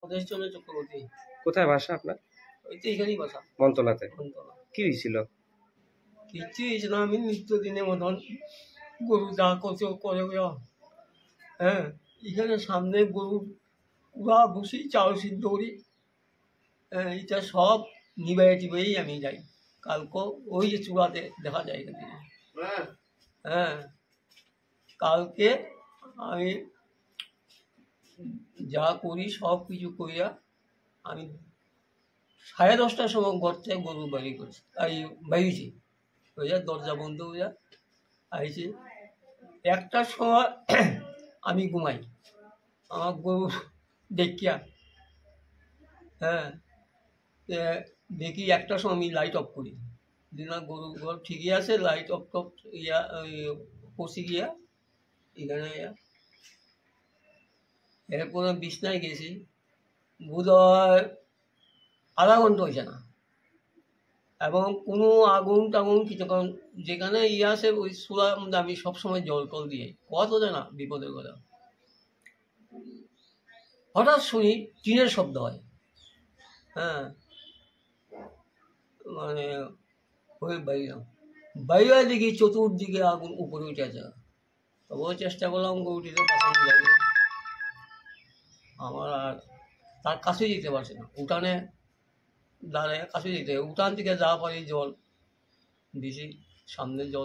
মধুচন্দ্র চক্রবর্তী কোথায় ভাষা আপনার ওই তো এখানেই বাসা মন্তলাতে মন্তলা কি হয়েছিল কিচ্ছু হয়েছিল আমি নিত্যদিনের মতন গরু দা কত করে হ্যাঁ এখানে সামনে গরু বা বসি চাল সিদ্ধ করি হ্যাঁ, এটা সব নিবাই টিবাই আমি যাই কালকে ওই যে চূড়াতে দেখা যায় এখানে হ্যাঁ।, হ্যাঁ কালকে আমি যা করি সব কিছু করিয়া আমি সাড়ে দশটার সময় ঘর থেকে গরু বাইরি করছি এই বাইরেছি হইয়া দরজা বন্ধ হইয়া আইছে একটার সময় আমি ঘুমাই আমার গরু দেখিয়া হ্যাঁ দেখি একটার সময় আমি লাইট অফ করি দিনা গরু ঘর ঠিকই আছে লাইট অফ টপ ইয়া করছি গিয়া এখানে এরা কোনো বিছনায় গেছি বুধবার আধা ঘন্টা হয়েছে না এবং কোনো আগুন টাগুন কিছু কারণ যেখানে ইয়ে আছে ওই সুরার মধ্যে আমি সবসময় জল কল দিয়ে কত না বিপদের কথা হঠাৎ শুনি টিনের শব্দ হয় হ্যাঁ মানে হয়ে বাইরাম বাইরে দেখি চতুর্দিকে আগুন উপরে উঠে আছে তবুও চেষ্টা করলাম গরুটিতে পছন্দ তার কাছে যেতে পারছে না উঠানে দাঁড়ায় কাছে যেতে উঠান থেকে যা পারে জল দিছি সামনে জল